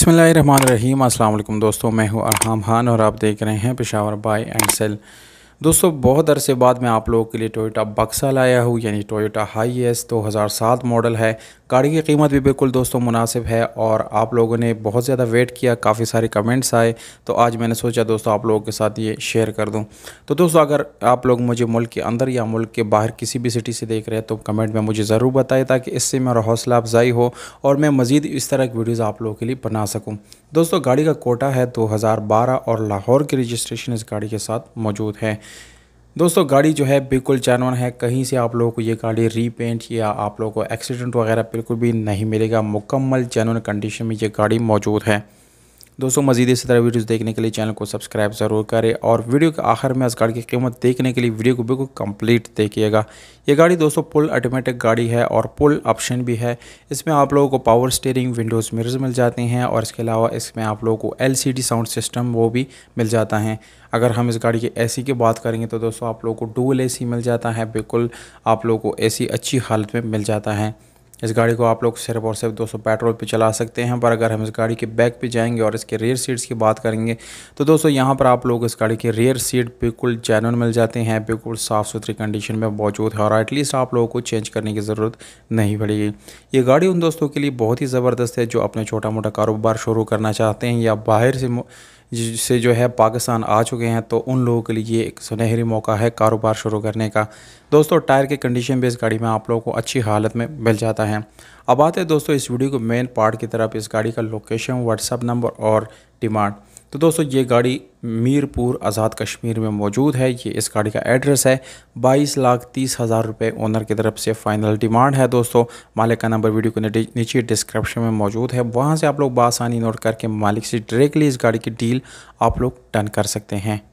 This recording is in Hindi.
बसमिल अस्सलाम वालेकुम दोस्तों मैं हूं अरहम खान और आप देख रहे हैं पेशावर बाय एंड सेल दोस्तों बहुत अरसे बाद मैं आप लोगों के लिए टोयोटा बक्सा लाया हूँ यानी टोयोटा हाई एस दो हज़ार सात मॉडल है गाड़ी की कीमत भी बिल्कुल दोस्तों मुनासिब है और आप लोगों ने बहुत ज़्यादा वेट किया काफ़ी सारे कमेंट्स आए तो आज मैंने सोचा दोस्तों आप लोगों के साथ ये शेयर कर दूँ तो दोस्तों अगर आप लोग मुझे मुल्क के अंदर या मुल्क के बाहर किसी भी सिटी से देख रहे हैं तो कमेंट में मुझे ज़रूर बताएं ताकि इससे मेरा हौसला अफजाई हो और मैं मज़ीद इस तरह की वीडियोज़ आप लोगों के लिए बना सकूँ दोस्तों गाड़ी का कोटा है दो और लाहौर की रजिस्ट्रेशन इस गाड़ी के साथ मौजूद है दोस्तों गाड़ी जो है बिल्कुल जानवर है कहीं से आप लोगों को ये गाड़ी रीपेंट या आप लोगों को एक्सीडेंट वगैरह बिल्कुल भी नहीं मिलेगा मुकम्मल जानवर कंडीशन में ये गाड़ी मौजूद है दोस्तों मजीद इसी तरह वीडियोस देखने के लिए चैनल को सब्सक्राइब ज़रूर करें और वीडियो के आखिर में इस गाड़ी की कीमत देखने के लिए वीडियो को बिल्कुल कंप्लीट देखिएगा ये गाड़ी दोस्तों पुल ऑटोमेटिक गाड़ी है और पुल ऑप्शन भी है इसमें आप लोगों को पावर स्टेयरिंग विंडोज़ मिरर्स मिल जाते हैं और इसके अलावा इसमें आप लोगों को एल साउंड सिस्टम वो भी मिल जाता है अगर हम इस गाड़ी के एसी की बात करेंगे तो दोस्तों आप लोगों को डुअल एसी मिल जाता है बिल्कुल आप लोगों को एसी अच्छी हालत में मिल जाता है इस गाड़ी को आप लोग सिर्फ और सिर्फ 200 पेट्रोल पे चला सकते हैं पर अगर हम इस गाड़ी के बैक पे जाएंगे और इसके रेयर सीट्स की बात करेंगे तो दोस्तों यहाँ पर आप लोग इस गाड़ी के रेयर सीट बिल्कुल जैन मिल जाते हैं बिल्कुल साफ़ सुथरी कंडीशन में मौजूद है और एटलीस्ट आप लोगों को चेंज करने की ज़रूरत नहीं पड़ेगी ये गाड़ी उन दोस्तों के लिए बहुत ही ज़बरदस्त है जो अपना छोटा मोटा कारोबार शुरू करना चाहते हैं या बाहर से जिससे जो है पाकिस्तान आ चुके हैं तो उन लोगों के लिए एक सुनहरी मौका है कारोबार शुरू करने का दोस्तों टायर के कंडीशन भी इस गाड़ी में आप लोगों को अच्छी हालत में मिल जाता है अब आते हैं दोस्तों इस वीडियो को मेन पार्ट की तरफ इस गाड़ी का लोकेशन व्हाट्सअप नंबर और डिमांड तो दोस्तों ये गाड़ी मीरपुर आज़ाद कश्मीर में मौजूद है ये इस गाड़ी का एड्रेस है बाईस लाख तीस हज़ार रुपये ओनर की तरफ से फ़ाइनल डिमांड है दोस्तों मालिक का नंबर वीडियो के नीचे डिस्क्रिप्शन में मौजूद है वहाँ से आप लोग बासानी नोट करके मालिक से डायरेक्टली इस गाड़ी की डील आप लोग डन कर सकते हैं